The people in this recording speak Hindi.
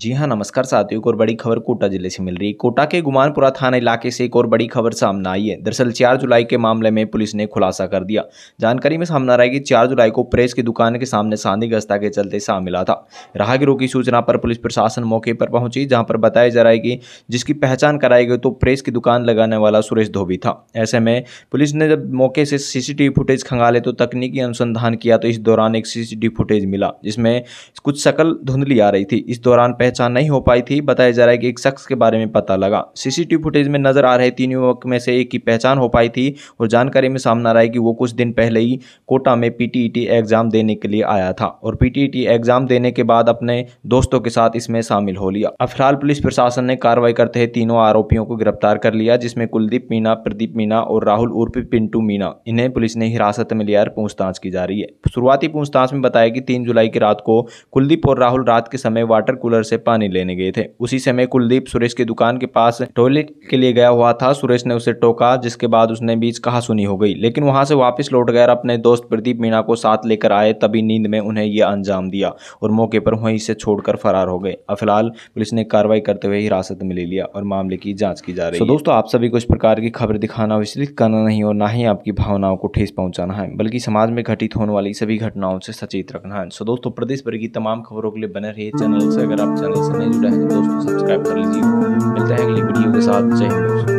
जी हाँ नमस्कार साथियों एक और बड़ी खबर कोटा जिले से मिल रही है कोटा के गुमानपुरा थाना इलाके से एक और बड़ी खबर सामने आई है दरअसल 4 जुलाई के मामले में पुलिस ने खुलासा कर दिया जानकारी में सामने रहा है कि 4 जुलाई को प्रेस की दुकान के सामने सांदी के चलते साम मिला था राहगीरों की सूचना पर पुलिस प्रशासन मौके पर पहुंची जहाँ पर बताया जा रहा है कि जिसकी पहचान कराई गई तो प्रेस की दुकान लगाने वाला सुरेश धोबी था ऐसे में पुलिस ने जब मौके से सीसीटीवी फुटेज खंगाले तो तकनीकी अनुसंधान किया तो इस दौरान एक सीसीटीवी फुटेज मिला जिसमें कुछ शकल धुंधली आ रही थी इस दौरान पहचान नहीं हो पाई थी बताया जा रहा है कि एक शख्स के बारे में पता लगा सीसीटीवी फुटेज में नजर आ रहे तीन युवक में से एक की पहचान हो पाई थी और जानकारी में सामने आ रहा है कि वो कुछ दिन पहले ही कोटा में पीटीईटी एग्जाम देने के लिए आया था और पीटीईटी एग्जाम देने के बाद अपने दोस्तों के साथ इसमें शामिल हो लिया अब फिलहाल पुलिस प्रशासन ने कार्रवाई करते हुए तीनों आरोपियों को गिरफ्तार कर लिया जिसमें कुलदीप मीना प्रदीप मीना और राहुल उर्फ पिंटू मीना इन्हें पुलिस ने हिरासत में लिया और पूछताछ की जा रही है शुरुआती पूछताछ में बताया कि तीन जुलाई की रात को कुलदीप और राहुल रात के समय वाटर कूलर से से पानी लेने गए थे उसी समय कुलदीप सुरेश की दुकान के पास टॉयलेट के लिए गया हुआ था सुरेश ने उसे टोका जिसके बाद उसने बीच कहा सुनी हो गई लेकिन वहां से वापस लौट गया अपने दोस्त प्रदीप मीणा को साथ लेकर आए तभी नींद में उन्हें यह अंजाम दिया और मौके पर वहीं से छोड़कर फरार हो गए और फिलहाल पुलिस ने कार्रवाई करते हुए हिरासत में ले लिया और मामले की जाँच की जा रही है दोस्तों आप सभी को इस प्रकार की खबर दिखाना विचलित करना नहीं और ना ही आपकी भावनाओं को ठेस पहुंचाना है बल्कि समाज में घटित होने वाली सभी घटनाओं से सचेत रखना है सो दोस्तों प्रदेश भर की तमाम खबरों के लिए बने रहिए चैनल से अगर आप चैनल से नहीं जुड़ा है तो दोस्तों सब्सक्राइब कर लीजिए मिलते हैं अगली वीडियो के साथ जय हिंद दोस्तों